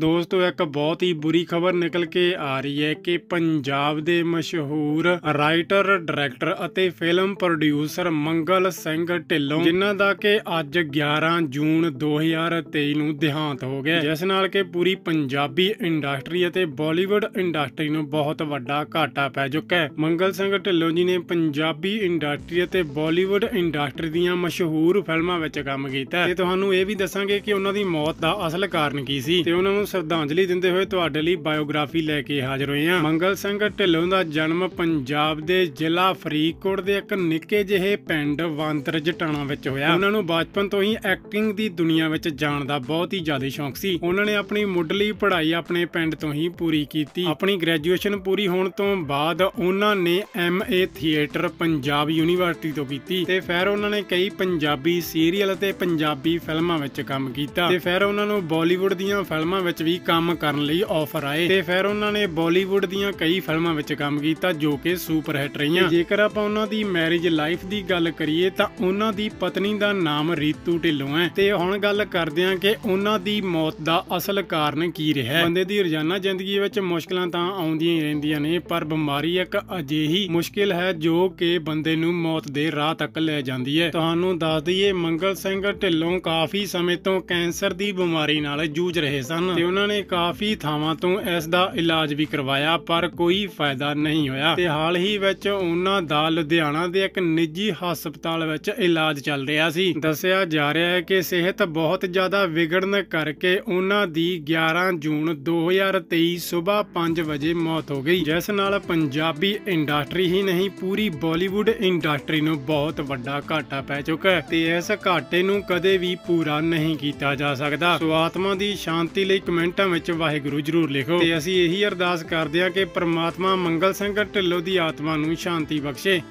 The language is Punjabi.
ਦੋਸਤੋ ਇੱਕ ਬਹੁਤ ਹੀ ਬੁਰੀ ਖਬਰ ਨਿਕਲ ਕੇ ਆ ਰਹੀ ਹੈ ਕਿ ਪੰਜਾਬ ਦੇ ਮਸ਼ਹੂਰ ਰਾਈਟਰ ਡਾਇਰੈਕਟਰ ਅਤੇ ਫਿਲਮ ਪ੍ਰੋਡਿਊਸਰ ਮੰਗਲ ਸਿੰਘ ਢਿੱਲੋਂ ਜਿਨ੍ਹਾਂ ਦਾ ਕਿ ਅੱਜ 11 ਜੂਨ 2023 ਨੂੰ ਦਿਹਾਂਤ ਹੋ ਗਿਆ ਜਿਸ ਨਾਲ ਕਿ ਪੂਰੀ ਪੰਜਾਬੀ ਇੰਡਸਟਰੀ ਅਤੇ ਬਾਲੀਵੁੱਡ ਇੰਡਸਟਰੀ ਨੂੰ ਬਹੁਤ ਵੱਡਾ ਘਾਟਾ ਪੈ ਚੁੱਕਾ ਹੈ ਮੰਗਲ ਸਿੰਘ ਢਿੱਲੋਂ ਜੀ ਨੇ ਪੰਜਾਬੀ ਇੰਡਸਟਰੀ ਅਤੇ ਬਾਲੀਵੁੱਡ ਇੰਡਸਟਰੀ ਦੀਆਂ ਮਸ਼ਹੂਰ ਫਿਲਮਾਂ ਵਿੱਚ ਕੰਮ ਕੀਤਾ ਤੇ ਤੁਹਾਨੂੰ ਇਹ ਵੀ ਦੱਸਾਂਗੇ ਕਿ ਉਹਨਾਂ ਦੀ ਮੌਤ ਦਾ ਅਸਲ ਕਾਰਨ ਕੀ ਸੀ ਤੇ ਉਹਨਾਂ ਨੂੰ ਸ਼ਰਧਾਂਜਲੀ ਦਿੰਦੇ ਹੋਏ ਤੁਹਾਡੇ ਲਈ ਬਾਇਓਗ੍ਰਾਫੀ ਲੈ ਕੇ ਹਾਜ਼ਰ ਹੋਏ ਹਾਂ ਮੰਗਲ ਸਿੰਘ ਢਿੱਲੋਂ ਦਾ ਜਨਮ ਪੰਜਾਬ ਦੇ ਜ਼ਿਲ੍ਹਾ ਫਰੀਦਕੋਟ ਦੇ ਇੱਕ ਨਿੱਕੇ ਜਿਹੇ ਪਿੰਡ ਵਾਂਤਰ ਜਟਾਣਾ ਵਿੱਚ ਹੋਇਆ ਉਹਨਾਂ ਨੂੰ ਬਚਪਨ ਤੋਂ ਹੀ ਐਕਟਿੰਗ ਦੀ ਦੁਨੀਆ ਵਿੱਚ ਜਾਣ ਦਾ ਬਹੁਤ ਹੀ ਜ਼ਿਆਦਾ ਸ਼ੌਂਕ ਸੀ ਉਹਨਾਂ ਨੇ ਆਪਣੀ ਮੁੱਢਲੀ ਪੜ੍ਹਾਈ ਆਪਣੇ ਪਿੰਡ ਤੋਂ ਹੀ ਪੂਰੀ ਕੀਤੀ ਆਪਣੀ ਗ੍ਰੈਜੂਏਸ਼ਨ ਪੂਰੀ ਹੋਣ ਤੋਂ ਬਾਅਦ ਉਹਨਾਂ ਨੇ ਐਮਏ ਥੀਏਟਰ ਪੰਜਾਬ ਯੂਨੀਵਰਸਿਟੀ ਤੋਂ ਕੀਤੀ ਤੇ ਫਿਰ ਉਹਨਾਂ ਨੇ ਕਈ ਪੰਜਾਬੀ ਸੀਰੀਅਲ ਅਤੇ ਪੰਜਾਬੀ ਫਿਲਮਾਂ ਵਿੱਚ ਕੰਮ ਕੀਤਾ ਤੇ ਫਿਰ ਉਹਨਾਂ ਨੂੰ ਬਾਲੀਵੁੱਡ ਦੀਆਂ ਫਿਲਮਾਂ ਵਿੱਚ ਵੀ ਕੰਮ ਕਰਨ ਲਈ ਆਫਰ ਆਏ ਤੇ ਫਿਰ ਉਹਨਾਂ ਨੇ ਬਾਲੀਵੁੱਡ ਦੀਆਂ ਕਈ ਫਿਲਮਾਂ ਵਿੱਚ ਕੰਮ ਕੀਤਾ ਜੋ ਕਿ ਸੁਪਰ ਹਿੱਟ ਰਹੀਆਂ ਜੇਕਰ ਆਪਾਂ ਉਹਨਾਂ ਦੀ ਮੈਰਿਜ ਲਾਈਫ ਦੀ ਗੱਲ ਕਰੀਏ ਤਾਂ ਉਹਨਾਂ ਦੀ ਪਤਨੀ ਦਾ ਨਾਮ ਰੀਤੂ ਢਿੱਲੋਂ ਹੈ ਤੇ ਹੁਣ ਗੱਲ ਕਰਦੇ ਹਾਂ ਕਿ ਉਹਨਾਂ ਦੀ ਮੌਤ ਦਾ ਅਸਲ ਕਾਰਨ ਕੀ ਰਿਹਾ ਬੰਦੇ ਦੀ ਰੋਜ਼ਾਨਾ ਜ਼ਿੰਦਗੀ ਵਿੱਚ ਮੁਸ਼ਕਲਾਂ ਤਾਂ ਆਉਂਦੀਆਂ ਹੀ ਰਹਿੰਦੀਆਂ ਨੇ ਪਰ ਬਿਮਾਰੀ ਇੱਕ ਅਜਿਹੀ ਮੁਸ਼ਕਲ ਹੈ ਜੋ ਕਿ ਬੰਦੇ ਨੂੰ ਮੌਤ ਦੇ ਰਾਹ ਤੱਕ ਲੈ ਜਾਂਦੀ ਹੈ ਤੁਹਾਨੂੰ ਦੱਸ ਦਈਏ ਮੰਗਲ ਸਿੰਘ ਢਿੱਲੋਂ ਕਾਫੀ ਸਮੇਂ ਤੋਂ ਕੈਂਸਰ ਦੀ ਬਿਮਾਰੀ ਨਾਲ ਜੂਝ ਰਹੇ ਸਨ ਉਹਨਾਂ ਨੇ ਕਾਫੀ ਥਾਵਾਂ ਤੋਂ ਇਸ ਦਾ ਇਲਾਜ ਵੀ ਕਰਵਾਇਆ ਪਰ ਕੋਈ ਫਾਇਦਾ ਨਹੀਂ ਹੋਇਆ ਤੇ ਹਾਲ ਹੀ ਵਿੱਚ ਉਹਨਾਂ ਦਾ ਲੁਧਿਆਣਾ ਦੇ ਇੱਕ ਨਿੱਜੀ ਹਸਪਤਾਲ ਵਿੱਚ ਇਲਾਜ ਚੱਲ ਰਿਹਾ ਸੀ ਦੱਸਿਆ ਜਾ ਰਿਹਾ ਹੈ ਕਿ ਸਿਹਤ ਬਹੁਤ ਜ਼ਿਆਦਾ ਵਿਗੜਨ ਕਰਕੇ ਉਹਨਾਂ ਦੀ 11 ਜੂਨ 2023 ਸਵੇਰ 5 ਵਜੇ ਮੌਤ ਹੋ ਗਈ ਜਿਸ ਨਾਲ ਪੰਜਾਬੀ ਇੰਡਸਟਰੀ ਹੀ ਨਹੀਂ ਪੂਰੀ ਬਾਲੀਵੁੱਡ ਇੰਡਸਟਰੀ ਨੂੰ ਬਹੁਤ ਵੱਡਾ ਘਾਟਾ ਪੈ ਚੁੱਕਾ ਹੈ ਤੇ ਇਸ ਘਾਟੇ ਨੂੰ ਕਦੇ ਵੀ ਪੂਰਾ ਨਹੀਂ ਕੀਤਾ ਜਾ ਸਕਦਾ ਸੋ ਆਤਮਾ ਦੀ ਸ਼ਾਂਤੀ ਲਈ ਕਮੈਂਟਾਂ ਵਿੱਚ ਵਾਹਿਗੁਰੂ ਜ਼ਰੂਰ ਲਿਖੋ ਤੇ ਅਸੀਂ ਇਹੀ ਅਰਦਾਸ ਕਰਦੇ ਹਾਂ ਕਿ ਪ੍ਰਮਾਤਮਾ ਮੰਗਲ ਸਿੰਘ ਢਿੱਲੋਂ ਦੀ ਆਤਮਾ ਨੂੰ ਸ਼ਾਂਤੀ ਬਖਸ਼ੇ